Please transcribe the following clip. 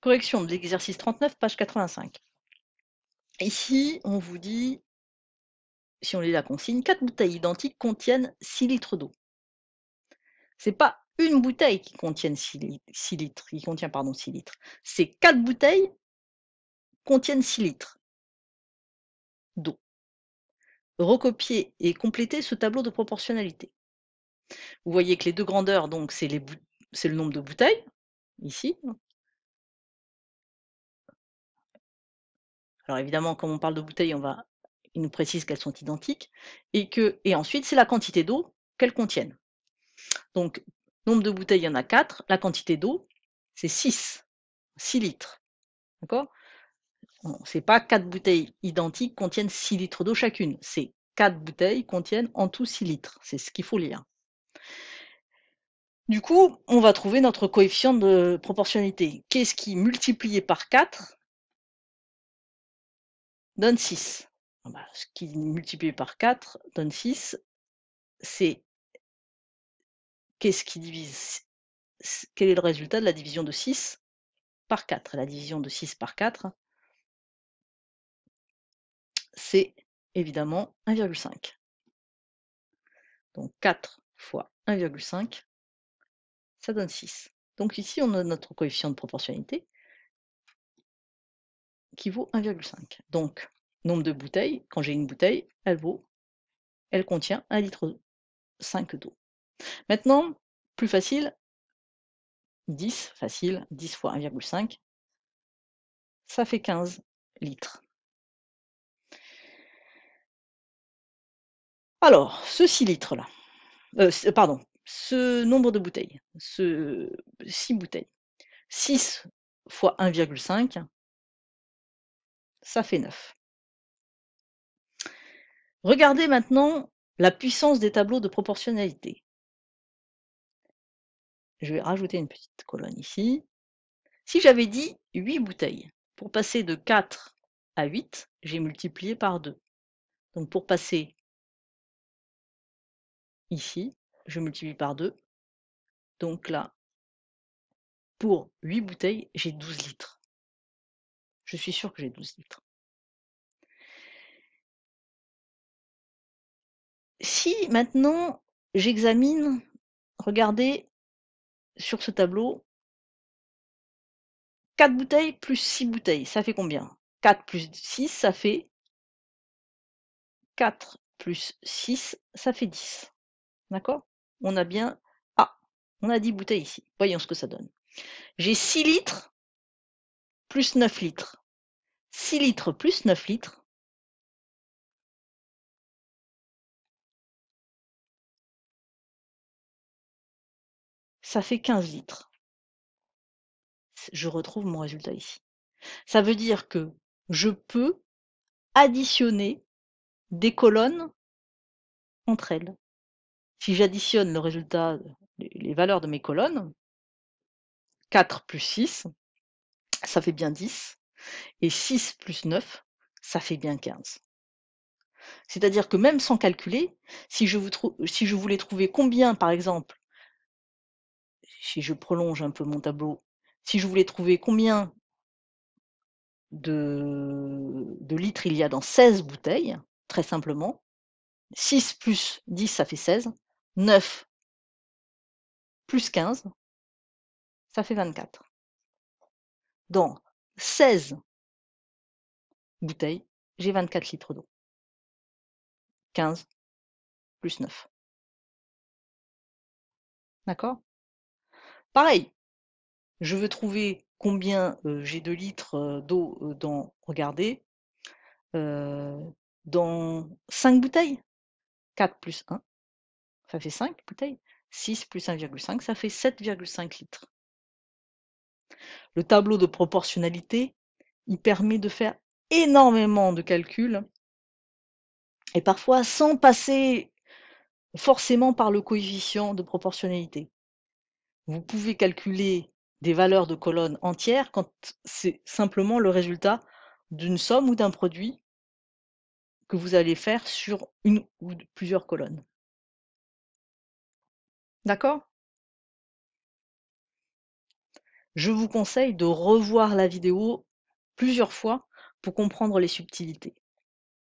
Correction de l'exercice 39, page 85. Ici, on vous dit, si on lit la consigne, quatre bouteilles identiques contiennent 6 litres d'eau. Ce n'est pas une bouteille qui contient 6 litres, 6 qui contient, pardon, 6 litres. Ces quatre bouteilles contiennent 6 litres d'eau. Recopier et compléter ce tableau de proportionnalité. Vous voyez que les deux grandeurs, donc, c'est le nombre de bouteilles, ici, Alors évidemment, quand on parle de bouteilles, on va, il nous précise qu'elles sont identiques. Et, que, et ensuite, c'est la quantité d'eau qu'elles contiennent. Donc, nombre de bouteilles, il y en a 4. La quantité d'eau, c'est 6. 6 litres. D'accord n'est pas 4 bouteilles identiques contiennent 6 litres d'eau chacune. C'est 4 bouteilles contiennent en tout 6 litres. C'est ce qu'il faut lire. Du coup, on va trouver notre coefficient de proportionnalité. Qu'est-ce qui, multiplié par 4, donne 6. Ah bah, ce qui multiplié par 4 donne 6. C'est qu'est-ce qui divise Quel est le résultat de la division de 6 par 4 La division de 6 par 4, c'est évidemment 1,5. Donc 4 fois 1,5, ça donne 6. Donc ici, on a notre coefficient de proportionnalité qui vaut 1,5. Donc, nombre de bouteilles, quand j'ai une bouteille, elle vaut, elle contient 1 litre 5 d'eau. Maintenant, plus facile, 10, facile, 10 fois 1,5, ça fait 15 litres. Alors, ce 6 litres là, euh, pardon, ce nombre de bouteilles, ce 6 bouteilles, 6 fois 1,5, ça fait 9. Regardez maintenant la puissance des tableaux de proportionnalité. Je vais rajouter une petite colonne ici. Si j'avais dit 8 bouteilles, pour passer de 4 à 8, j'ai multiplié par 2. Donc pour passer ici, je multiplie par 2. Donc là, pour 8 bouteilles, j'ai 12 litres. Je suis sûre que j'ai 12 litres. Si maintenant j'examine, regardez sur ce tableau, 4 bouteilles plus 6 bouteilles, ça fait combien 4 plus 6, ça fait 4 plus 6, ça fait 10. D'accord On a bien... Ah, on a 10 bouteilles ici. Voyons ce que ça donne. J'ai 6 litres plus 9 litres. 6 litres plus 9 litres. Ça fait 15 litres. Je retrouve mon résultat ici. Ça veut dire que je peux additionner des colonnes entre elles. Si j'additionne le résultat, les valeurs de mes colonnes, 4 plus 6, ça fait bien 10. Et 6 plus 9, ça fait bien 15. C'est-à-dire que même sans calculer, si je, voulais trouver combien, par exemple, si je prolonge un peu mon tableau, si je voulais trouver combien de, litres il y a dans 16 bouteilles, très simplement, 6 plus 10, ça fait 16, 9 plus 15, ça fait 24. Donc, 16 bouteilles, j'ai 24 litres d'eau. 15 plus 9. D'accord Pareil, je veux trouver combien euh, j'ai de litres euh, d'eau euh, dans, regardez, dans 5 bouteilles. 4 plus 1, ça fait 5 bouteilles. 6 plus 1,5, ça fait 7,5 litres. Le tableau de proportionnalité, il permet de faire énormément de calculs et parfois sans passer forcément par le coefficient de proportionnalité. Vous pouvez calculer des valeurs de colonnes entières quand c'est simplement le résultat d'une somme ou d'un produit que vous allez faire sur une ou plusieurs colonnes. D'accord je vous conseille de revoir la vidéo plusieurs fois pour comprendre les subtilités.